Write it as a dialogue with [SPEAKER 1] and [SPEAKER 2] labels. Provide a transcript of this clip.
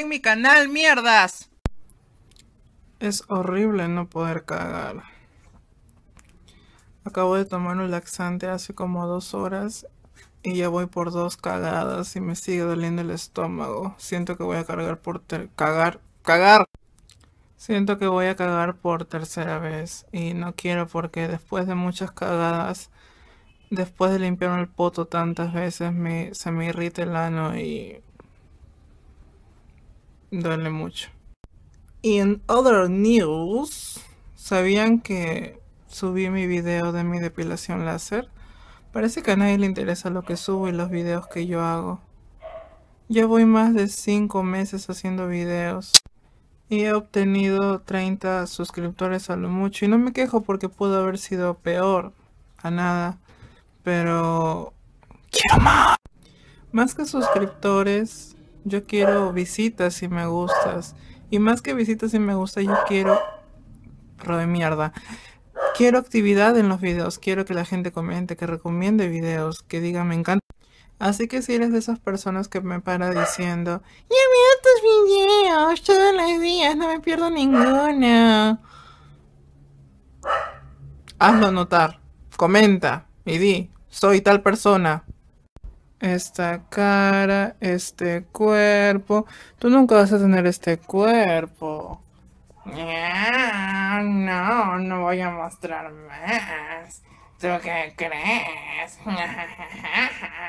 [SPEAKER 1] en mi canal, mierdas. Es horrible no poder cagar. Acabo de tomar un laxante hace como dos horas y ya voy por dos cagadas y me sigue doliendo el estómago. Siento que voy a cargar por ter cagar cagar. Siento que voy a cagar por tercera vez y no quiero porque después de muchas cagadas, después de limpiarme el poto tantas veces, me, se me irrita el ano y duele mucho. Y en other news, ¿sabían que subí mi video de mi depilación láser? Parece que a nadie le interesa lo que subo y los videos que yo hago. Ya voy más de 5 meses haciendo videos y he obtenido 30 suscriptores a lo mucho y no me quejo porque pudo haber sido peor a nada, pero quiero más. Más que suscriptores, yo quiero visitas y me gustas. Y más que visitas y me gustas yo quiero... Pro de mierda. Quiero actividad en los videos. Quiero que la gente comente, que recomiende videos, que diga me encanta. Así que si eres de esas personas que me para diciendo, yo veo tus videos todos los días, no me pierdo ninguna Hazlo notar, comenta y di, soy tal persona, esta cara, este cuerpo. Tú nunca vas a tener este cuerpo. Ah, no, no voy a mostrar más. ¿Tú qué crees?